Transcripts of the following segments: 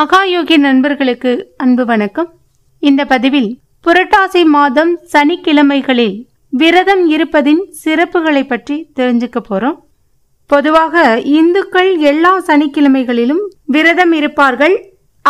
மகாயோகி நண்பர்களுக்கு அன்பு வணக்கம் இந்த பதிவில் புரட்டாசி மாதம் சனிக்கிழமைகளில் விரதம் இருப்பதின் சிறப்புகளை பற்றி தெரிஞ்சுக்க போறோம் பொதுவாக இந்துக்கள் எல்லா சனிக்கிழமைகளிலும் விரதம் இருப்பார்கள்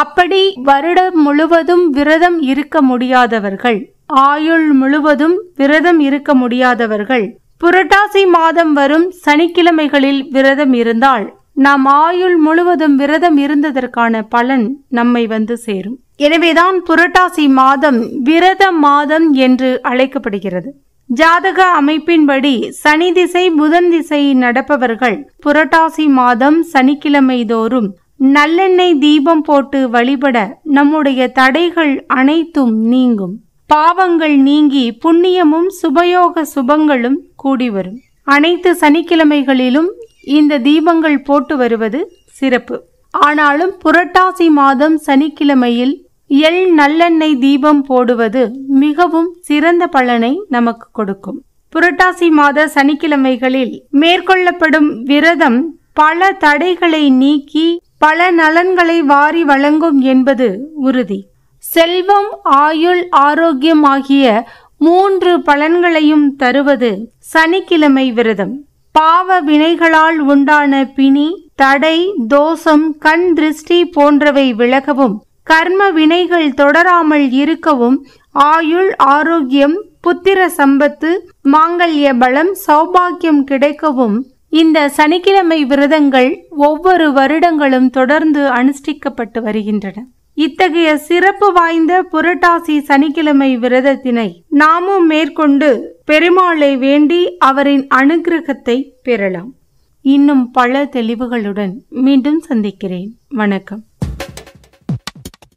அப்படி வருடம் முழுவதும் விரதம் இருக்க முடியாதவர்கள் ஆயுள் முழுவதும் விரதம் இருக்க முடியாதவர்கள் புரட்டாசி மாதம் வரும் சனிக்கிழமைகளில் விரதம் இருந்தால் நாம் ஆயுள் முழுவதும் விரதம் இருந்ததற்கான பலன் நம்மை வந்து சேரும் எனவேதான் புரட்டாசி மாதம் விரத மாதம் என்று அழைக்கப்படுகிறது ஜாதக அமைப்பின்படி சனி திசை புதன் திசை நடப்பவர்கள் புரட்டாசி மாதம் சனிக்கிழமை தோறும் நல்லெண்ணெய் தீபம் போட்டு வழிபட நம்முடைய தடைகள் அனைத்தும் நீங்கும் பாவங்கள் நீங்கி புண்ணியமும் சுபயோக சுபங்களும் கூடி வரும் அனைத்து சனிக்கிழமைகளிலும் இந்த தீபங்கள் போட்டு வருவது சிறப்பு ஆனாலும் புரட்டாசி மாதம் சனிக்கிழமையில் எள் நல்லெண்ணெய் தீபம் போடுவது மிகவும் சிறந்த பலனை நமக்கு கொடுக்கும் புரட்டாசி மாத சனிக்கிழமைகளில் மேற்கொள்ளப்படும் விரதம் பல தடைகளை நீக்கி பல நலன்களை வாரி வழங்கும் என்பது உறுதி செல்வம் ஆயுள் ஆரோக்கியம் ஆகிய மூன்று பலன்களையும் தருவது சனிக்கிழமை விரதம் பாவ வினைகளால் உண்டான பிணி தடை தோஷம் கண் திருஷ்டி போன்றவை விலகவும் கர்ம வினைகள் தொடராமல் இருக்கவும் ஆயுள் ஆரோக்கியம் புத்திர சம்பத்து மாங்கல்ய பலம் சௌபாக்கியம் கிடைக்கவும் இந்த சனிக்கிழமை விரதங்கள் ஒவ்வொரு வருடங்களும் தொடர்ந்து அனுஷ்டிக்கப்பட்டு வருகின்றன இத்தகைய சிறப்பு வாய்ந்த புரட்டாசி சனிக்கிழமை விரதத்தினை நாமும் மேற்கொண்டு பெருமாளை வேண்டி அவரின் அனுகிரகத்தை பெறலாம் இன்னும் பல தெளிவுகளுடன் மீண்டும் சந்திக்கிறேன் வணக்கம்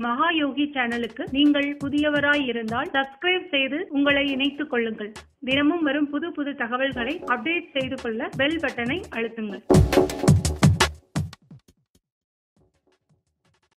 மகாயோகி சேனலுக்கு நீங்கள் புதியவராய் இருந்தால் சப்ஸ்கிரைப் செய்து உங்களை இணைத்துக் கொள்ளுங்கள் தினமும் வரும் புது புது தகவல்களை அப்டேட் செய்து கொள்ள பெல் பட்டனை அழுத்துங்கள்